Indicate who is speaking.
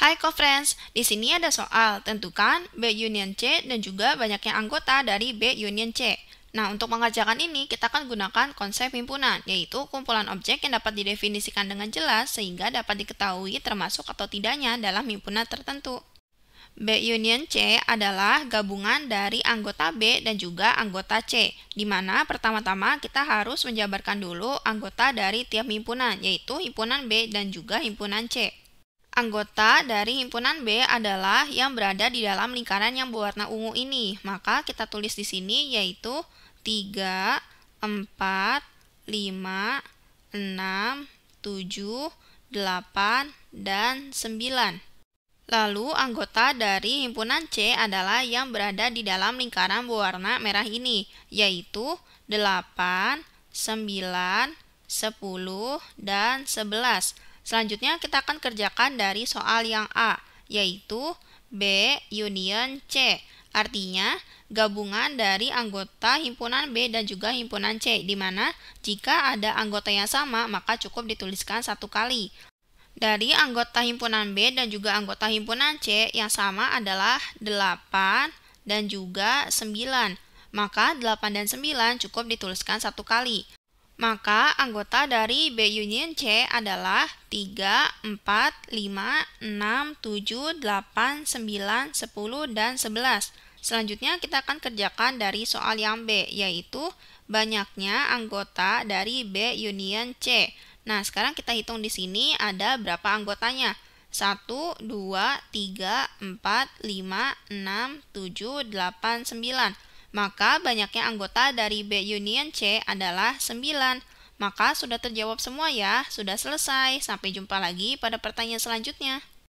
Speaker 1: Hai co-friends, di sini ada soal, tentukan B union C dan juga banyaknya anggota dari B union C. Nah, untuk mengerjakan ini, kita akan gunakan konsep himpunan, yaitu kumpulan objek yang dapat didefinisikan dengan jelas sehingga dapat diketahui termasuk atau tidaknya dalam himpunan tertentu. B union C adalah gabungan dari anggota B dan juga anggota C, di mana pertama-tama kita harus menjabarkan dulu anggota dari tiap himpunan, yaitu himpunan B dan juga himpunan C. Anggota dari himpunan B adalah yang berada di dalam lingkaran yang berwarna ungu ini. Maka kita tulis di sini yaitu 3, 4, 5, 6, 7, 8, dan 9. Lalu anggota dari himpunan C adalah yang berada di dalam lingkaran berwarna merah ini, yaitu 8, 9, 10, dan 11. Selanjutnya kita akan kerjakan dari soal yang A, yaitu B union C. Artinya, gabungan dari anggota himpunan B dan juga himpunan C, di mana jika ada anggota yang sama, maka cukup dituliskan satu kali. Dari anggota himpunan B dan juga anggota himpunan C yang sama adalah 8 dan juga 9. Maka 8 dan 9 cukup dituliskan satu kali. Maka anggota dari B union C adalah 3, 4, 5, 6, 7, 8, 9, 10, dan 11. Selanjutnya kita akan kerjakan dari soal yang B, yaitu banyaknya anggota dari B union C. Nah, sekarang kita hitung di sini ada berapa anggotanya. 1, 2, 3, 4, 5, 6, 7, 8, 9. Maka banyaknya anggota dari B union C adalah 9. Maka sudah terjawab semua ya, sudah selesai. Sampai jumpa lagi pada pertanyaan selanjutnya.